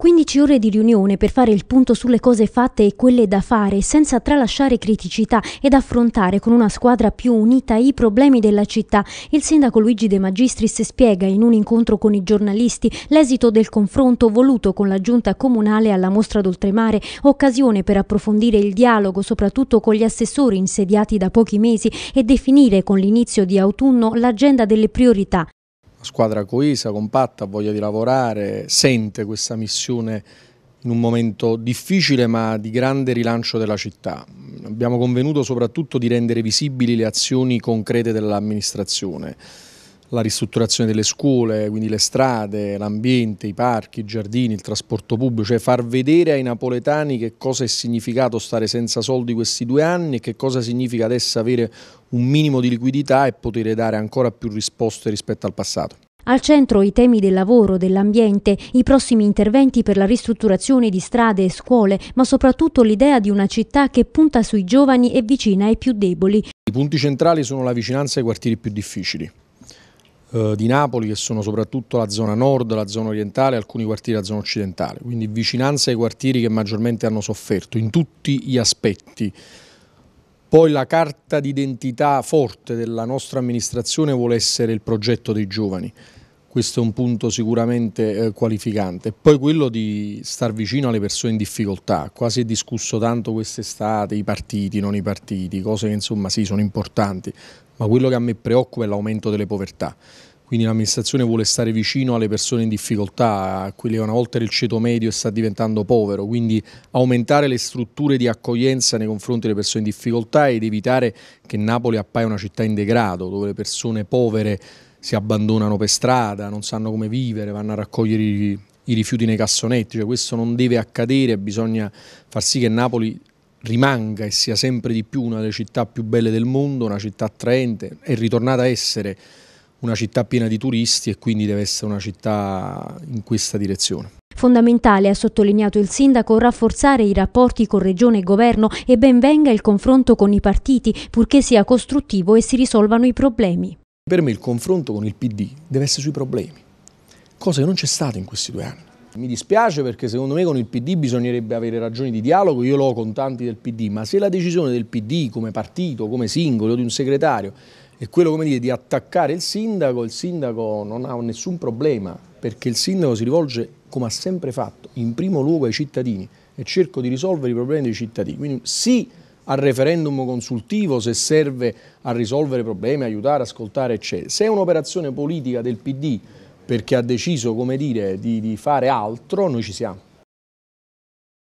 15 ore di riunione per fare il punto sulle cose fatte e quelle da fare, senza tralasciare criticità ed affrontare con una squadra più unita i problemi della città. Il sindaco Luigi De Magistris spiega in un incontro con i giornalisti l'esito del confronto voluto con la giunta comunale alla mostra d'oltremare, occasione per approfondire il dialogo soprattutto con gli assessori insediati da pochi mesi e definire con l'inizio di autunno l'agenda delle priorità squadra coesa, compatta, voglia di lavorare, sente questa missione in un momento difficile ma di grande rilancio della città. Abbiamo convenuto soprattutto di rendere visibili le azioni concrete dell'amministrazione la ristrutturazione delle scuole, quindi le strade, l'ambiente, i parchi, i giardini, il trasporto pubblico, cioè far vedere ai napoletani che cosa è significato stare senza soldi questi due anni e che cosa significa adesso avere un minimo di liquidità e poter dare ancora più risposte rispetto al passato. Al centro i temi del lavoro, dell'ambiente, i prossimi interventi per la ristrutturazione di strade e scuole, ma soprattutto l'idea di una città che punta sui giovani e vicina ai più deboli. I punti centrali sono la vicinanza ai quartieri più difficili, eh, di Napoli che sono soprattutto la zona nord, la zona orientale, e alcuni quartieri della zona occidentale, quindi vicinanza ai quartieri che maggiormente hanno sofferto in tutti gli aspetti. Poi la carta d'identità forte della nostra amministrazione vuole essere il progetto dei giovani questo è un punto sicuramente eh, qualificante. Poi quello di star vicino alle persone in difficoltà, qua si è discusso tanto quest'estate, i partiti, non i partiti, cose che insomma sì sono importanti, ma quello che a me preoccupa è l'aumento delle povertà. Quindi l'amministrazione vuole stare vicino alle persone in difficoltà, a quelli che una volta era il ceto medio e sta diventando povero, quindi aumentare le strutture di accoglienza nei confronti delle persone in difficoltà ed evitare che Napoli appaia una città in degrado, dove le persone povere si abbandonano per strada, non sanno come vivere, vanno a raccogliere i, i rifiuti nei cassonetti, cioè, questo non deve accadere, bisogna far sì che Napoli rimanga e sia sempre di più una delle città più belle del mondo, una città attraente, è ritornata a essere una città piena di turisti e quindi deve essere una città in questa direzione. Fondamentale, ha sottolineato il sindaco, rafforzare i rapporti con regione e governo e ben venga il confronto con i partiti, purché sia costruttivo e si risolvano i problemi. Per me il confronto con il PD deve essere sui problemi, cosa che non c'è stata in questi due anni. Mi dispiace perché secondo me con il PD bisognerebbe avere ragioni di dialogo, io l'ho con tanti del PD, ma se la decisione del PD come partito, come singolo, di un segretario è quello dire, di attaccare il sindaco, il sindaco non ha nessun problema perché il sindaco si rivolge, come ha sempre fatto, in primo luogo ai cittadini e cerco di risolvere i problemi dei cittadini. Quindi sì al referendum consultivo se serve a risolvere problemi, aiutare, ascoltare, eccetera. Se è un'operazione politica del PD perché ha deciso, come dire, di, di fare altro, noi ci siamo.